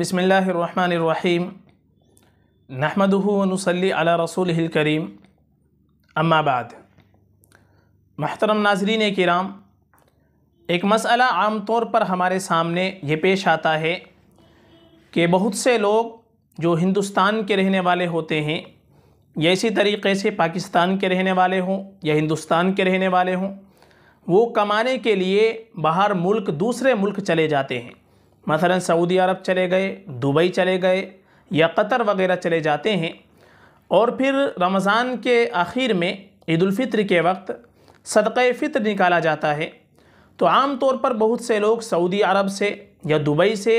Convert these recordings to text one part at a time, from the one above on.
बसमीम नहमदनसली अला रसूल करीम अम्माबाद महतरम नाजरीन किराम एक मसला आम तौर पर हमारे सामने ये पेश आता है कि बहुत से लोग जो हिंदुस्तान के रहने वाले होते हैं या इसी तरीके से पाकिस्तान के रहने वाले हों या हिंदुस्तान के रहने वाले हों वो कमाने के लिए बाहर मुल्क दूसरे मुल्क चले जाते हैं मसला सऊदी अरब चले गए दुबई चले गए या कतर वगैरह चले जाते हैं और फिर रमज़ान के आखिर में ईदालफ़ितर के वक्त सदक़ फ़ितर निकाला जाता है तो आम तौर पर बहुत से लोग सऊदी अरब से या दुबई से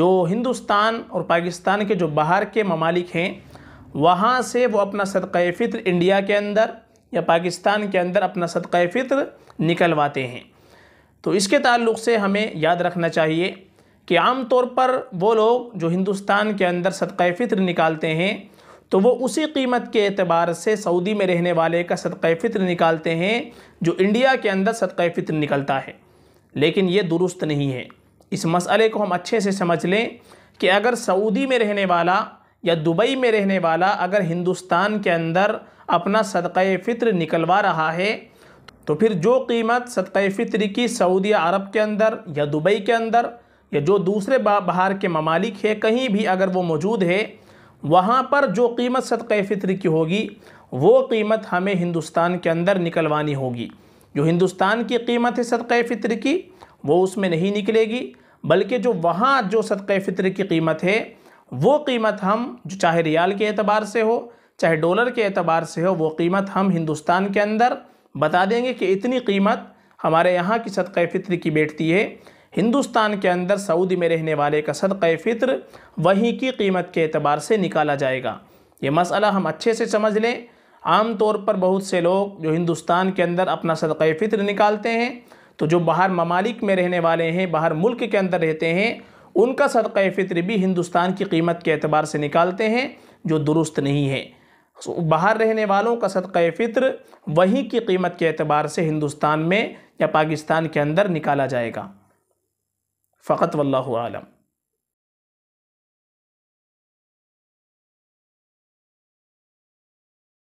जो हिंदुस्तान और पाकिस्तान के जो बाहर के ममालिक हैं वहाँ से वो अपना सदक़ फ़ितर इंडिया के अंदर या पाकिस्तान के अंदर अपना सदक़ फ़ितर निकलवाते हैं तो इसके ताल्लुक़ से हमें याद रखना चाहिए कि आम तौर पर वो लोग जो हिंदुस्तान के अंदर सदक़ फ़ितर निकालते हैं तो वो उसी कीमत के अतबार से सऊदी में रहने वाले का सदक़ फ़ितर निकालते हैं जो इंडिया के अंदर सदक़ फ़ितर निकलता है लेकिन ये दुरुस्त नहीं है इस मसले को हम अच्छे से समझ लें कि अगर सऊदी में रहने वाला या दुबई में रहने वाला अगर हिंदुस्तान के अंदर अपना सदक़ फ़ितर निकलवा रहा है तो फिर जो कीमत सदक़ फ़ितर की सऊदी अरब के अंदर या दुबई के अंदर या जो दूसरे बाहर के ममालिक है कहीं भी अगर वो मौजूद है वहाँ पर जो कीमत सदक़ फ़ितर की होगी वो कीमत हमें हिंदुस्तान के अंदर निकलवानी होगी जो हिंदुस्तान की कीमत है सदक़ फ़ितर की वो उसमें नहीं निकलेगी बल्कि जो वहाँ जो सदक़ फ़ितर की कीमत है वो कीमत हम जो चाहे रियाल के अतबार से हो चाहे डॉलर के अतबार से हो वो कीमत हम हिंदुस्तान के अंदर बता देंगे कि इतनी कीमत हमारे यहाँ की सदक़ फ़ितर की बैठती है हिंदुस्तान के अंदर सऊदी में रहने वाले का सदक़ फ़ित्र वहीं की कीमत के अतबार से निकाला जाएगा ये मसला हम अच्छे से समझ लें आम तौर पर बहुत से लोग जो हिंदुस्तान के अंदर अपना सदक़ फ़ित्र निकालते हैं तो जो बाहर ममालिक में रहने वाले हैं बाहर मुल्क के अंदर रहते हैं उनका सदक़ फ़ित्र भी हिंदुस्तान की कीमत के अतबार से निकालते हैं जो दुरुस्त नहीं है बाहर रहने वालों का सदक़ फ़ित्र वहीं की कीमत के अतबार से हिंदुस्तान में या पाकिस्तान के अंदर निकाला जाएगा فقط والله أعلم